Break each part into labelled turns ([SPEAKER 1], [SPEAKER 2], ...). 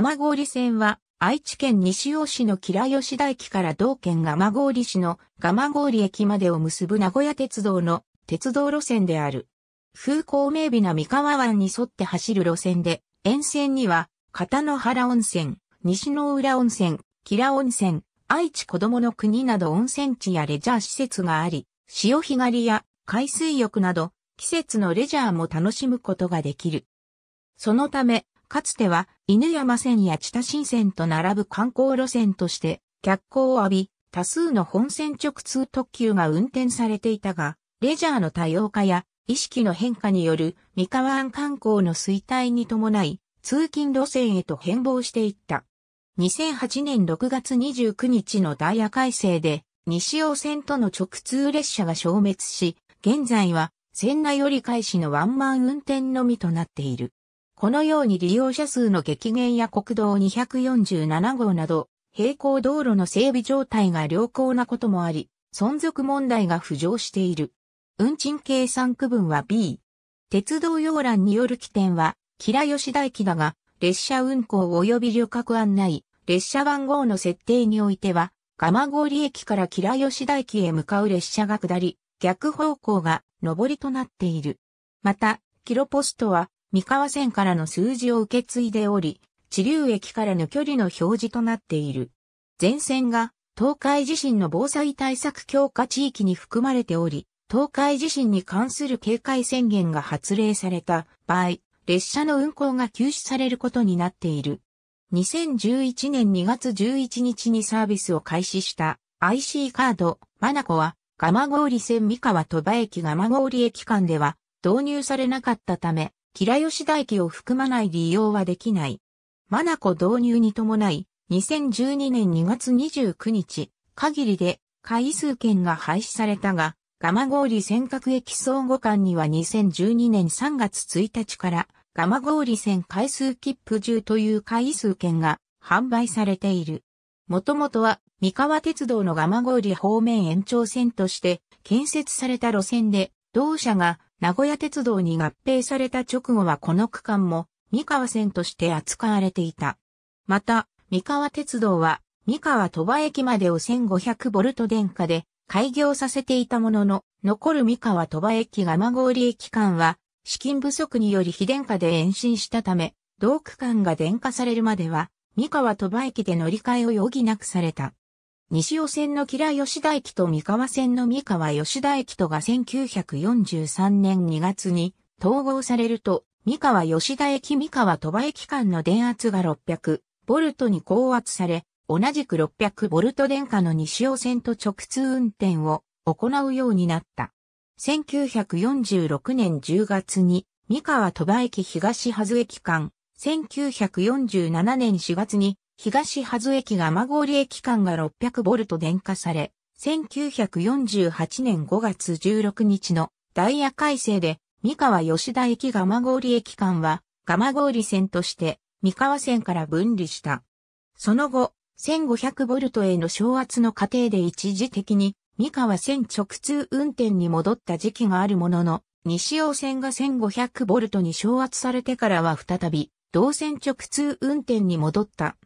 [SPEAKER 1] 蒲郡線は愛知県西尾市の吉良吉田駅から同県蒲郡市の蒲郡駅までを結ぶ名古屋鉄道の鉄道路線である。風光明媚な三河湾に沿って走る路線で、沿線には、片野原温泉、西の浦温泉、吉良温泉、愛知子供の国など温泉地やレジャー施設があり、潮干狩りや海水浴など、季節のレジャーも楽しむことができる。そのため、かつては犬山線や知多新線と並ぶ観光路線として脚光を浴び、多数の本線直通特急が運転されていたが、レジャーの多様化や意識の変化による三河湾観光の衰退に伴い、通勤路線へと変貌していった。2008年6月29日のダイヤ改正で、西尾線との直通列車が消滅し、現在は、線内折り返しのワンマン運転のみとなっている。このように利用者数の激減や国道247号など、並行道路の整備状態が良好なこともあり、存続問題が浮上している。運賃計算区分は B。鉄道要欄による起点は、ヨ吉田駅だが、列車運行及び旅客案内、列車番号の設定においては、蒲郡駅からヨ吉田駅へ向かう列車が下り、逆方向が上りとなっている。また、キロポストは、三河線からの数字を受け継いでおり、地流駅からの距離の表示となっている。全線が東海地震の防災対策強化地域に含まれており、東海地震に関する警戒宣言が発令された場合、列車の運行が休止されることになっている。2011年2月11日にサービスを開始した IC カード、マナコは、蒲郡線三河鳥羽駅蒲郡駅間では導入されなかったため、キラヨシ大機を含まない利用はできない。マナコ導入に伴い、2012年2月29日、限りで、回数券が廃止されたが、蒲郡尖閣駅相互間には2012年3月1日から、蒲郡線回数切符10という回数券が販売されている。もともとは、三河鉄道の蒲郡方面延長線として建設された路線で、同社が名古屋鉄道に合併された直後はこの区間も三河線として扱われていた。また、三河鉄道は三河鳥羽駅までを1500ボルト電化で開業させていたものの、残る三河鳥羽駅が孫折駅間は資金不足により非電化で延伸したため、同区間が電化されるまでは、三河鳥羽駅で乗り換えを余儀なくされた。西尾線の吉良吉田駅と三河線の三河吉田駅とが1943年2月に統合されると、三河吉田駅三河鳥羽駅間の電圧が600ボルトに高圧され、同じく600ボルト電化の西尾線と直通運転を行うようになった。1946年10月に三河鳥羽駅東はず駅間、1947年4月に東はず駅が蒲り駅間が600ボルト電化され、1948年5月16日のダイヤ改正で、三河吉田駅が蒲り駅間は、蒲り線として三河線から分離した。その後、1500ボルトへの昇圧の過程で一時的に三河線直通運転に戻った時期があるものの、西尾線が1500ボルトに昇圧されてからは再び、同線直通運転に戻った。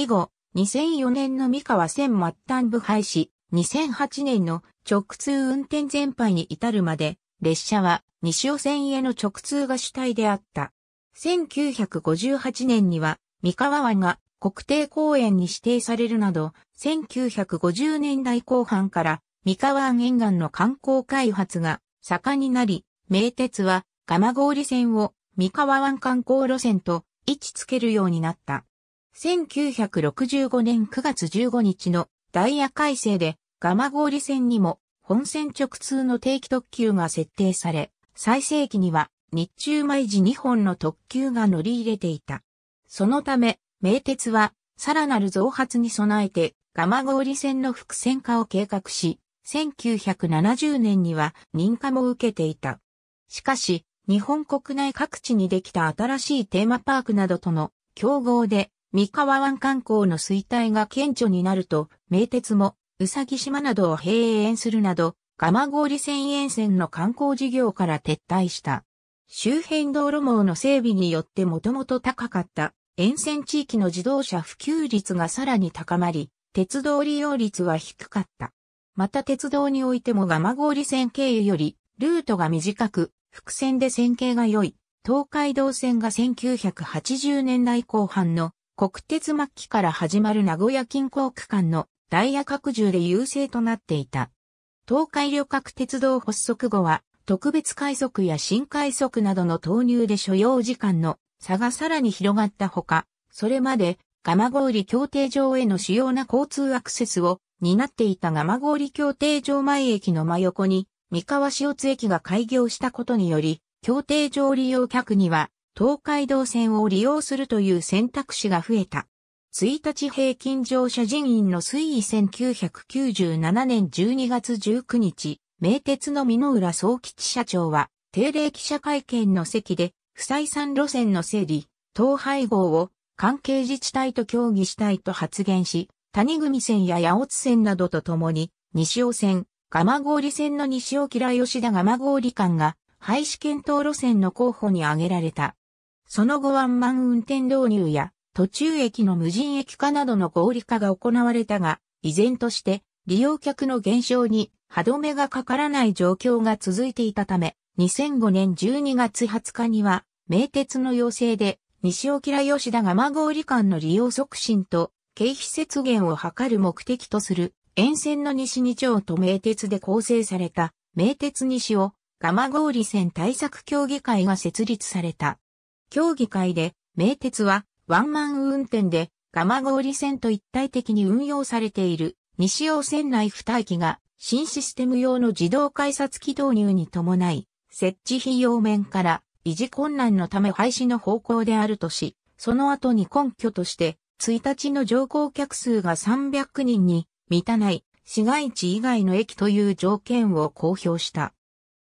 [SPEAKER 1] 以後、2004年の三河線末端部廃止、2008年の直通運転全廃に至るまで、列車は西尾線への直通が主体であった。1958年には、三河湾が国定公園に指定されるなど、1950年代後半から三河湾沿岸の観光開発が盛んになり、名鉄は蒲郡線を三河湾観光路線と位置付けるようになった。1965年9月15日のダイヤ改正で、蒲郡線にも本線直通の定期特急が設定され、最盛期には日中毎時2本の特急が乗り入れていた。そのため、名鉄はさらなる増発に備えて、蒲郡線の複線化を計画し、1970年には認可も受けていた。しかし、日本国内各地にできた新しいテーマパークなどとの競合で三河湾観光の衰退が顕著になると、名鉄も、うさぎ島などを閉園するなど、蒲郡線沿線の観光事業から撤退した。周辺道路網の整備によってもともと高かった沿線地域の自動車普及率がさらに高まり、鉄道利用率は低かった。また鉄道においても蒲郡線経由より、ルートが短く、伏線で線形が良い、東海道線が1980年代後半の国鉄末期から始まる名古屋近郊区間のダイヤ拡充で優勢となっていた。東海旅客鉄道発足後は、特別快速や新快速などの投入で所要時間の差がさらに広がったほか、それまで、蒲郡協定場への主要な交通アクセスを担っていた蒲郡協定場前駅の真横に、三河塩津駅が開業したことにより、協定場利用客には東海道線を利用するという選択肢が増えた。1日平均乗車人員の推移1997年12月19日、名鉄の美濃浦総吉社長は、定例記者会見の席で、不採算路線の整理、統廃合を関係自治体と協議したいと発言し、谷組線や八津線などとともに、西尾線、蒲郡線の西尾吉良吉田蒲郡間が、廃止検討路線の候補に挙げられた。その後ワンマン運転導入や途中駅の無人駅化などの合理化が行われたが、依然として利用客の減少に歯止めがかからない状況が続いていたため、2005年12月20日には、名鉄の要請で、西沖良吉田蒲郡間の利用促進と、経費節減を図る目的とする、沿線の西二町と名鉄で構成された、名鉄西を、蒲郡線対策協議会が設立された。協議会で、名鉄はワンマン運転で蒲郡線と一体的に運用されている西尾線内二駅が新システム用の自動改札機導入に伴い、設置費用面から維持困難のため廃止の方向であるとし、その後に根拠として、1日の乗降客数が300人に満たない市街地以外の駅という条件を公表した。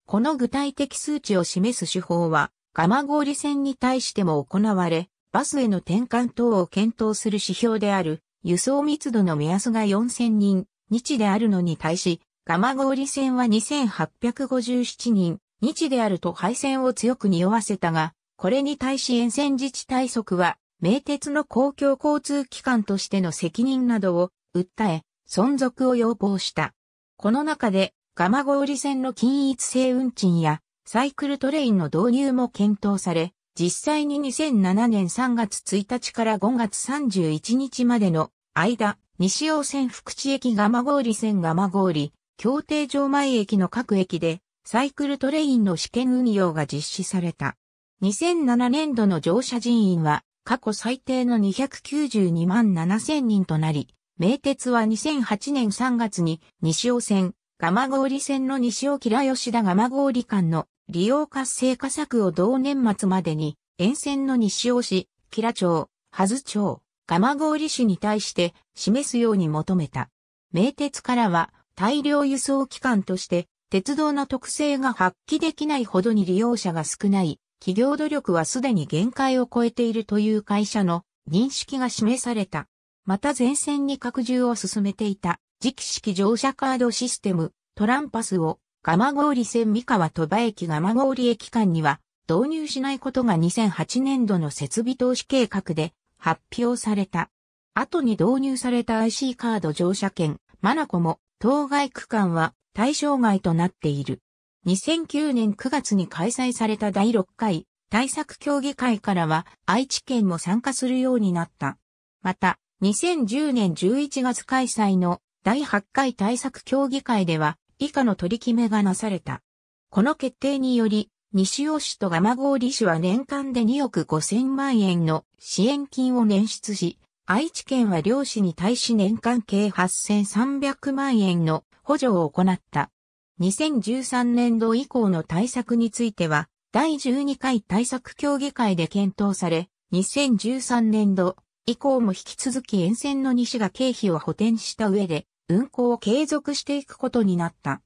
[SPEAKER 1] この具体的数値を示す手法は蒲郡線に対しても行われ、バスへの転換等を検討する指標である、輸送密度の目安が4000人、日であるのに対し、蒲郡線は2857人、日であると廃線を強く匂わせたが、これに対し沿線自治体則は、名鉄の公共交通機関としての責任などを訴え、存続を要望した。この中で、蒲郡線の均一性運賃やサイクルトレインの導入も検討され、実際に2007年3月1日から5月31日までの間、西尾線福知駅蒲郡線蒲郡、協定場前駅の各駅で、サイクルトレインの試験運用が実施された。2007年度の乗車人員は、過去最低の292万7000人となり、名鉄は2008年3月に西尾線、蒲郡線の西尾吉田蒲郡間の利用活性化策を同年末までに、沿線の西尾市、吉良町、羽津町、蒲郡市に対して示すように求めた。名鉄からは大量輸送機関として鉄道の特性が発揮できないほどに利用者が少ない企業努力はすでに限界を超えているという会社の認識が示された。また前線に拡充を進めていた次期式乗車カードシステムトランパスを蒲郡線三河鳥羽駅蒲郡駅間には導入しないことが2008年度の設備投資計画で発表された。後に導入された IC カード乗車券、マナコも当該区間は対象外となっている。2009年9月に開催された第6回対策協議会からは愛知県も参加するようになった。また、2010年11月開催の第8回対策協議会では以下の取り決めがなされた。この決定により、西尾市と蒲郡市は年間で2億5 0 0 0万円の支援金を捻出し、愛知県は漁師に対し年間計8300万円の補助を行った。2013年度以降の対策については、第12回対策協議会で検討され、2013年度以降も引き続き沿線の西が経費を補填した上で、運行を継続していくことになった。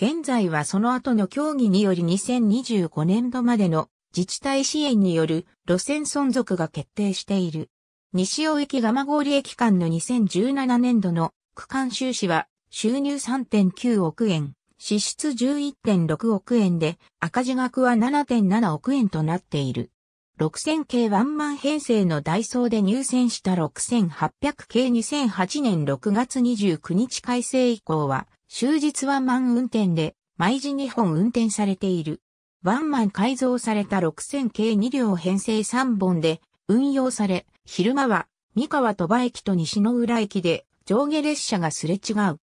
[SPEAKER 1] 現在はその後の協議により2025年度までの自治体支援による路線存続が決定している。西尾駅蒲郡駅間の2017年度の区間収支は収入3.9億円、支出11.6億円で赤字額は7.7億円となっている。6000系ワンマン編成のダイソーで入選した6800系2008年6月29日改正以降は、終日ワンマン運転で、毎時2本運転されている。ワンマン改造された6000系2両編成3本で運用され、昼間は三河鳥羽駅と西の浦駅で上下列車がすれ違う。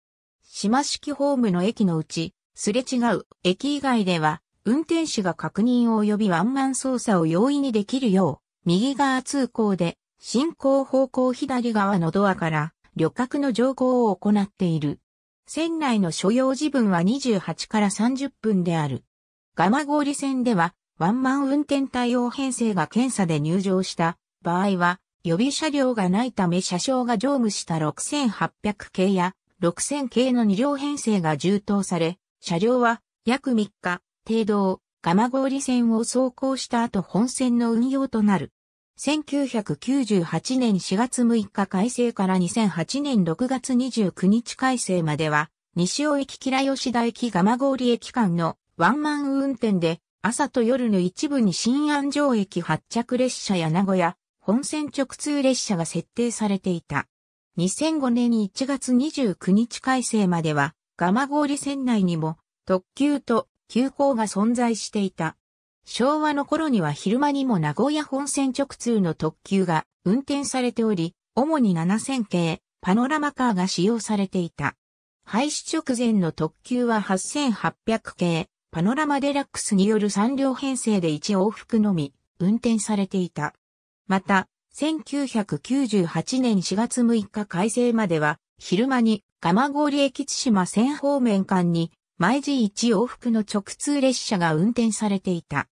[SPEAKER 1] 島式ホームの駅のうち、すれ違う駅以外では運転手が確認及びワンマン操作を容易にできるよう、右側通行で、進行方向左側のドアから、旅客の乗降を行っている。船内の所要時分は28から30分である。蒲郡線では、ワンマン運転対応編成が検査で入場した場合は、予備車両がないため車掌が乗務した6800系や6000系の2両編成が充当され、車両は約3日帝道、蒲郡線を走行した後本線の運用となる。1998年4月6日改正から2008年6月29日改正までは、西尾駅吉吉田駅蒲郡駅間のワンマン運転で、朝と夜の一部に新安城駅発着列車や名古屋、本線直通列車が設定されていた。2005年1月29日改正までは、蒲郡線内にも特急と急行が存在していた。昭和の頃には昼間にも名古屋本線直通の特急が運転されており、主に7000系、パノラマカーが使用されていた。廃止直前の特急は8800系、パノラマデラックスによる3両編成で1往復のみ、運転されていた。また、1998年4月6日改正までは、昼間に、蒲郡駅津島線方面間に、毎時1往復の直通列車が運転されていた。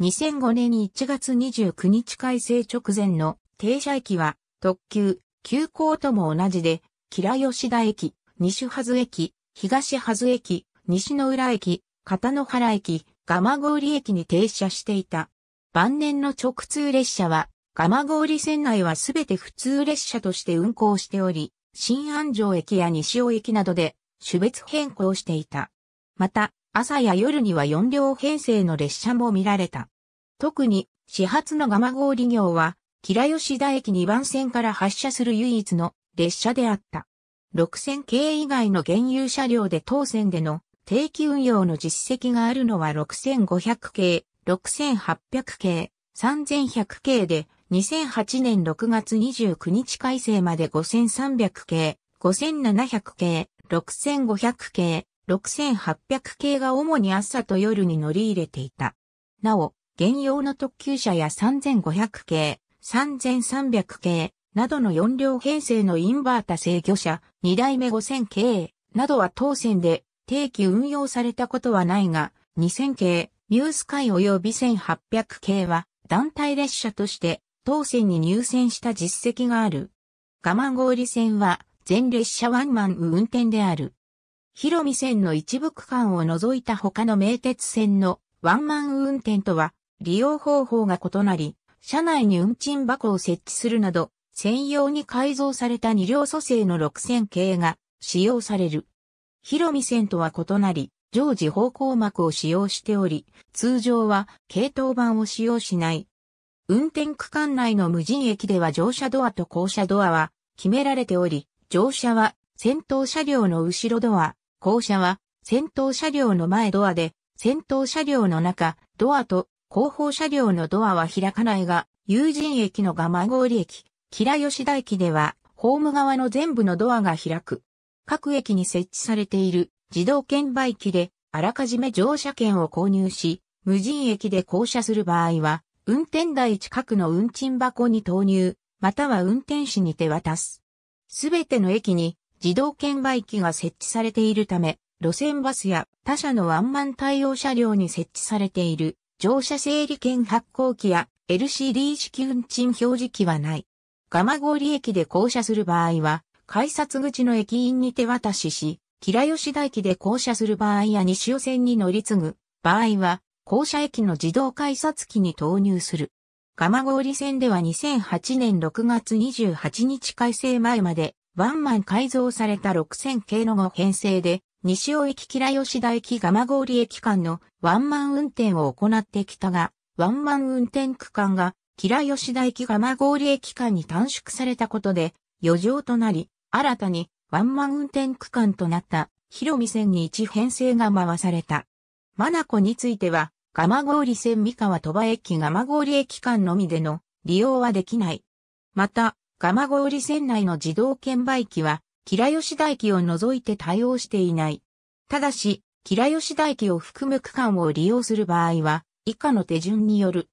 [SPEAKER 1] 2005年1月29日改正直前の停車駅は特急、急行とも同じで、吉良吉田駅、西はず駅、東はず駅、西の浦駅、片野原駅、蒲郡駅に停車していた。晩年の直通列車は、蒲郡線内はすべて普通列車として運行しており、新安城駅や西尾駅などで種別変更していた。また、朝や夜には4両編成の列車も見られた。特に、始発の蒲郡行は、平吉田駅2番線から発車する唯一の列車であった。6線系以外の現有車両で当線での定期運用の実績があるのは6500系、6800系、3100系で、2008年6月29日改正まで5300系、5700系、6500系、6800系が主に朝と夜に乗り入れていた。なお、現用の特急車や3500系、3300系、などの4両編成のインバータ制御車、2代目5000系、などは当線で定期運用されたことはないが、2000系、ニュースイ及び1800系は団体列車として当線に入線した実績がある。我慢合理線は全列車ワンマン運転である。広見線の一部区間を除いた他の名鉄線のワンマン運転とは利用方法が異なり、車内に運賃箱を設置するなど、専用に改造された2両組成の6線系が使用される。広見線とは異なり、常時方向膜を使用しており、通常は系統板を使用しない。運転区間内の無人駅では乗車ドアと降車ドアは決められており、乗車は先頭車両の後ろドア、校舎は、先頭車両の前ドアで、先頭車両の中、ドアと後方車両のドアは開かないが、友人駅の蒲郡駅、吉良吉田駅では、ホーム側の全部のドアが開く。各駅に設置されている自動券売機で、あらかじめ乗車券を購入し、無人駅で降車する場合は、運転台近くの運賃箱に投入、または運転士に手渡す。すべての駅に自動券売機が設置されているため、路線バスや他社のワンマン対応車両に設置されている乗車整理券発行機や LCD 式運賃表示機はない。蒲郡駅で降車する場合は、改札口の駅員に手渡しし、平吉田駅で降車する場合や西尾線に乗り継ぐ場合は、降車駅の自動改札機に投入する。蒲郡線では2008年6月28日改正前までワンマン改造された6000系の5編成で、西尾駅吉良吉田駅蒲郡駅間のワンマン運転を行ってきたが、ワンマン運転区間が吉良吉田駅蒲郡駅間に短縮されたことで、余剰となり、新たにワンマン運転区間となった広見線に1編成が回された。マナコについては、蒲郡線三河鳥羽駅蒲郡駅間のみでの利用はできない。また、蒲郡線内の自動券売機は、吉良吉田駅を除いて対応していない。ただし、吉良吉田駅を含む区間を利用する場合は、以下の手順による。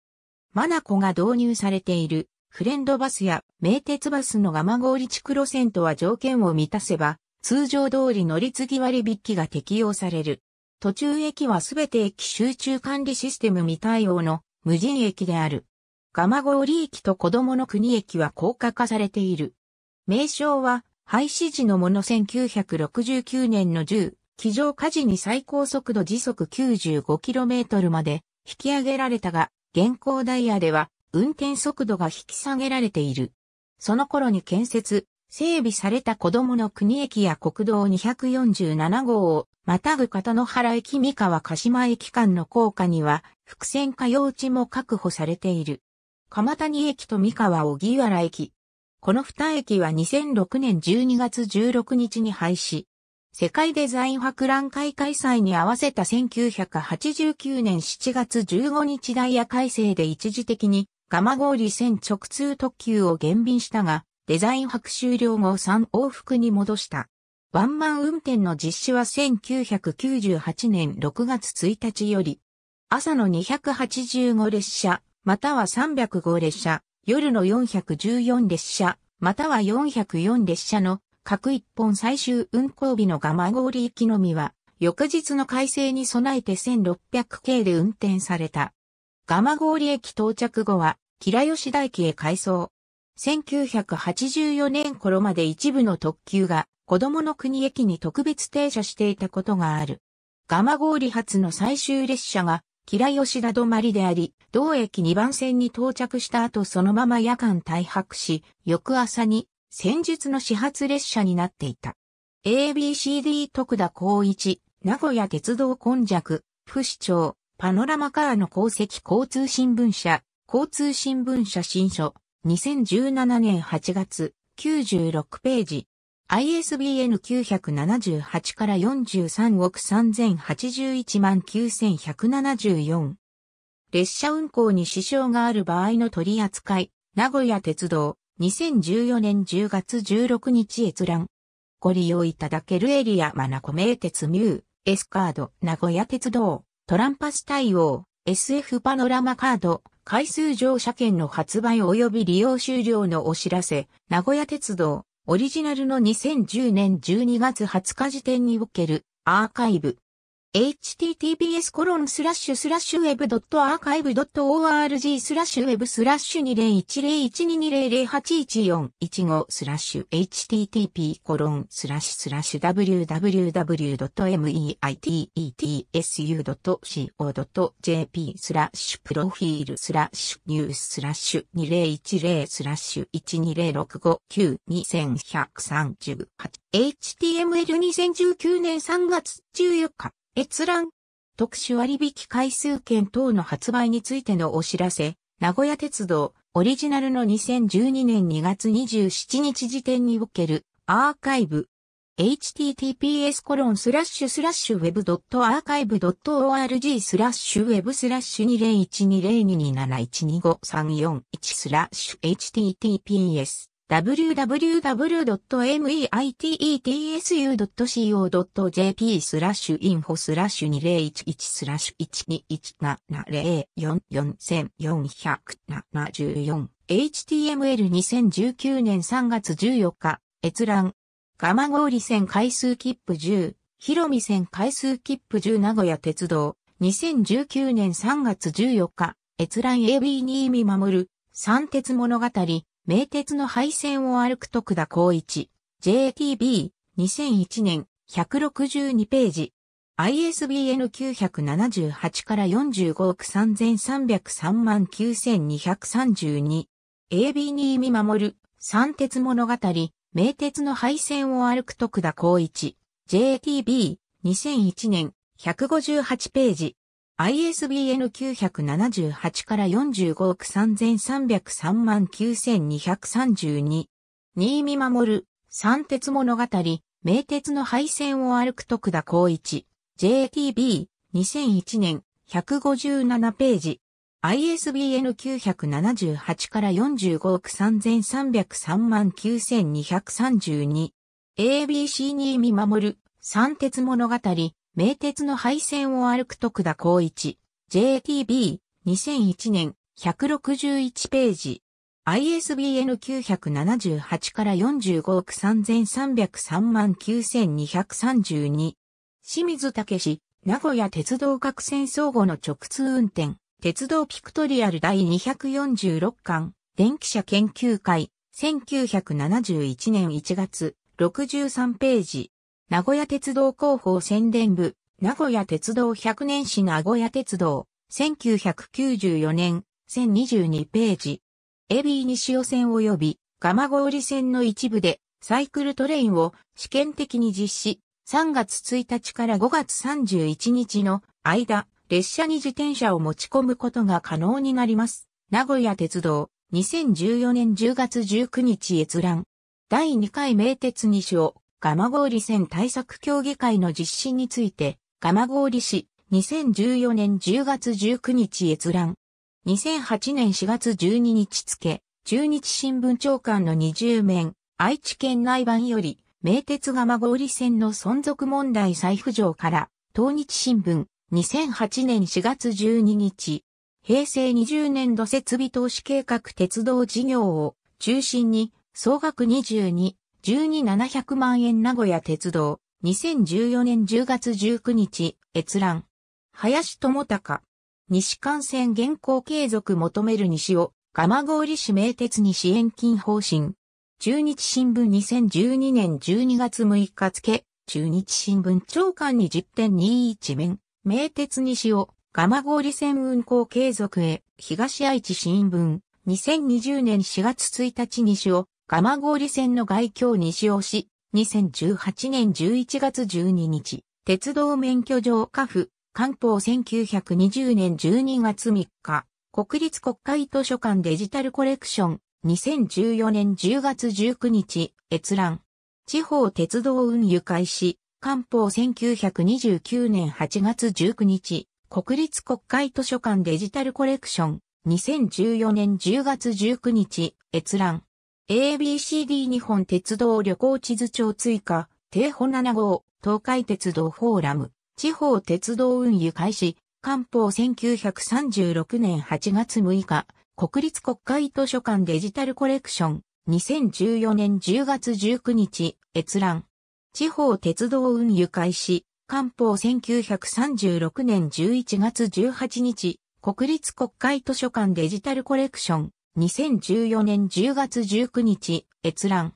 [SPEAKER 1] マナコが導入されているフレンドバスや名鉄バスの蒲郡地区路線とは条件を満たせば、通常通り乗り継ぎ割引が適用される。途中駅はすべて駅集中管理システム未対応の無人駅である。蒲郡駅と子供の国駅は高架化されている。名称は、廃止時のもの1969年の10、機上火事に最高速度時速 95km まで引き上げられたが、現行ダイヤでは運転速度が引き下げられている。その頃に建設、整備された子供の国駅や国道247号をまたぐ片野原駅三河鹿島駅間の高架には、伏線化用地も確保されている。鎌谷駅と三河荻原駅。この二駅は2006年12月16日に廃止。世界デザイン博覧会開催に合わせた1989年7月15日ダイヤ改正で一時的に蒲郡線直通特急を減便したが、デザイン博終了後3往復に戻した。ワンマン運転の実施は1998年6月1日より、朝の285列車または305列車、夜の414列車、または404列車の各一本最終運行日の蒲郡行きのみは、翌日の改正に備えて1600系で運転された。蒲郡駅到着後は、平吉台駅へ改装。1984年頃まで一部の特急が、子供の国駅に特別停車していたことがある。蒲郡発の最終列車が、キラ吉田止まりであり、同駅2番線に到着した後そのまま夜間退泊し、翌朝に戦術の始発列車になっていた。ABCD 徳田光一、名古屋鉄道混弱、不死長、パノラマカーの功績交通新聞社、交通新聞社新書、2017年8月、96ページ。ISBN 978から43億3081万9174。列車運行に支障がある場合の取り扱い、名古屋鉄道、2014年10月16日閲覧。ご利用いただけるエリアマナコ名鉄ミュー、S カード、名古屋鉄道、トランパス対応、SF パノラマカード、回数乗車券の発売及び利用終了のお知らせ、名古屋鉄道、オリジナルの2010年12月20日時点におけるアーカイブ https コロンスラッシュスラッシュウェブドットアーカイブドット org スラッシュウェブスラッシュ20101220081415スラッシュ http コロンスラッシュスラッシュ www.meitsu.co.jp e t スラッシュプロフィールスラッシュニューススラッシュ2010スラッシュ12065921308 HTML2019 年3月14日閲覧、特殊割引回数券等の発売についてのお知らせ、名古屋鉄道、オリジナルの2012年2月27日時点におけるアーカイブ、https コロンスラッシュスラッシュウェブ org スラッシュウェブスラッシュ20120227125341スラッシュ https www.meitetsu.co.jp スラッシュインフォスラッシュ2011スラッシュ1217044474 HTML2019 年3月14日閲覧蒲郡線回数切符10広見線回数切符10名古屋鉄道2019年3月14日閲覧 AB2 見守る三鉄物語名鉄の廃線を歩く徳田光一、JTB、2001年、162ページ。ISBN 978から45億3303万9232。AB に見守る、三鉄物語、名鉄の廃線を歩く徳田光一、JTB、2001年、158ページ。ISBN 978から45億3303万9232。新見守る、三鉄物語、名鉄の廃線を歩く徳田光一。JTB、2001年、157ページ。ISBN 978から45億3303万9232。ABC 新見守る、三鉄物語、名鉄の廃線を歩く徳田光一、JTB、2001年、161ページ。ISBN 978から45億3303万9232。清水武史、名古屋鉄道各線相互の直通運転、鉄道ピクトリアル第246巻、電気車研究会、1971年1月、63ページ。名古屋鉄道広報宣伝部、名古屋鉄道100年史名古屋鉄道、1994年、1022ページ。エビー西尾線及び、蒲郡線の一部で、サイクルトレインを試験的に実施、3月1日から5月31日の間、列車に自転車を持ち込むことが可能になります。名古屋鉄道、2014年10月19日閲覧。第2回名鉄西尾、蒲郡線対策協議会の実施について、蒲郡市、2014年10月19日閲覧。2008年4月12日付、中日新聞長官の20面、愛知県内版より、名鉄蒲郡線の存続問題再浮上から、東日新聞、2008年4月12日、平成20年度設備投資計画鉄道事業を中心に、総額22 12700万円名古屋鉄道、2014年10月19日、閲覧。林智隆。西幹線現行継続求める西尾、蒲郡市名鉄に支援金方針。中日新聞2012年12月6日付、中日新聞長官に10.21面、名鉄西尾、蒲郡線運行継続へ、東愛知新聞、2020年4月1日西尾、蒲郡線の外境西尾市、2018年11月12日、鉄道免許状下府、官報1920年12月3日、国立国会図書館デジタルコレクション、2014年10月19日、閲覧。地方鉄道運輸開始、官報1929年8月19日、国立国会図書館デジタルコレクション、2014年10月19日、閲覧。ABCD 日本鉄道旅行地図帳追加、定歩7号、東海鉄道フォーラム、地方鉄道運輸開始、官報1936年8月6日、国立国会図書館デジタルコレクション、2014年10月19日、閲覧。地方鉄道運輸開始、官報1936年11月18日、国立国会図書館デジタルコレクション、2014年10月19日、閲覧。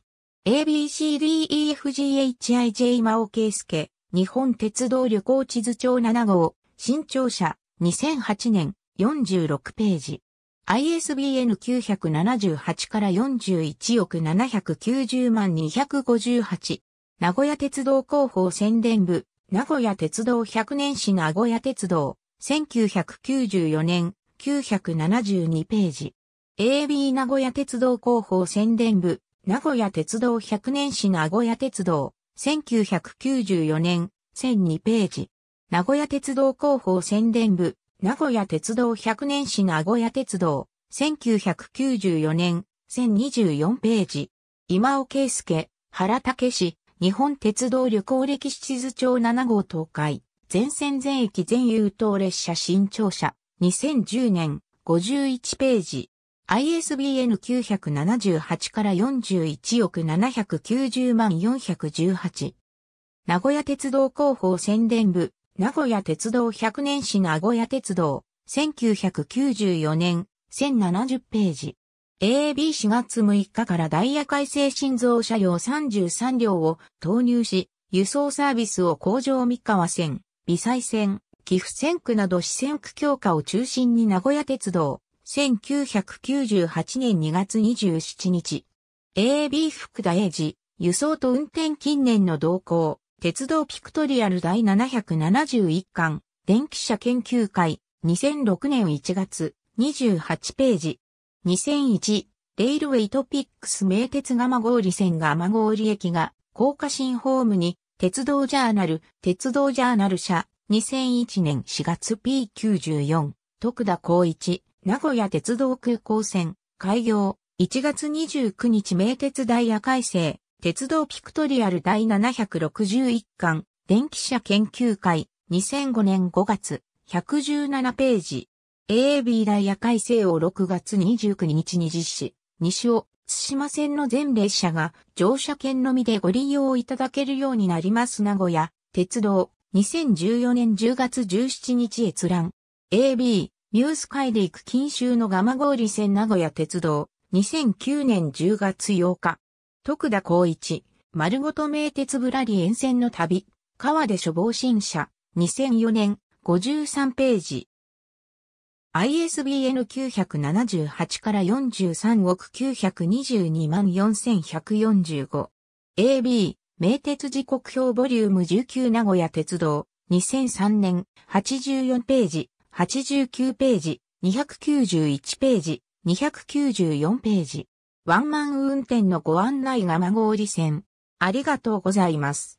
[SPEAKER 1] ABCDEFGHIJ 魔王圭介、日本鉄道旅行地図帳7号、新庁舎、2008年、46ページ。ISBN 978から41億790万258。名古屋鉄道広報宣伝部、名古屋鉄道100年史名古屋鉄道、1994年、972ページ。AB 名古屋鉄道広報宣伝部、名古屋鉄道100年史名古屋鉄道、1994年、1002ページ。名古屋鉄道広報宣伝部、名古屋鉄道100年史名古屋鉄道、1994年、1024ページ。今尾圭介、原武史、日本鉄道旅行歴史地図帳7号東海、全線全駅全優等列車新庁舎、2010年、51ページ。ISBN 978から41億790万418。名古屋鉄道広報宣伝部、名古屋鉄道100年史名古屋鉄道、1994年、1070ページ。AB4 月6日からダイヤ改正新造車両33両を投入し、輸送サービスを工場三河線、微西線、岐阜線区など四線区強化を中心に名古屋鉄道、1998年2月27日、AB 福田英治、輸送と運転近年の動向、鉄道ピクトリアル第771巻、電気車研究会、2006年1月、28ページ。2001、レイルウェイトピックス名鉄蒲郡線が蒲郡駅が、高架新ホームに、鉄道ジャーナル、鉄道ジャーナル社、2001年4月 P94、徳田光一、名古屋鉄道空港線、開業、1月29日名鉄ダイヤ改正、鉄道ピクトリアル第761巻、電気車研究会、2005年5月、117ページ。AAB ダイヤ改正を6月29日に実施、西尾、津島線の全列車が乗車券のみでご利用いただけるようになります名古屋、鉄道、2014年10月17日閲覧。AB、ミュース行く近州の蒲郡線名古屋鉄道、2009年10月8日。徳田光一、丸ごと名鉄ぶらり沿線の旅、川出処方新社、2004年、53ページ。ISBN 978から43億922万4145。AB、名鉄時刻表ボリューム19名古屋鉄道、2003年、84ページ。89ページ、291ページ、294ページ。ワンマン運転のご案内がまご折り線。ありがとうございます。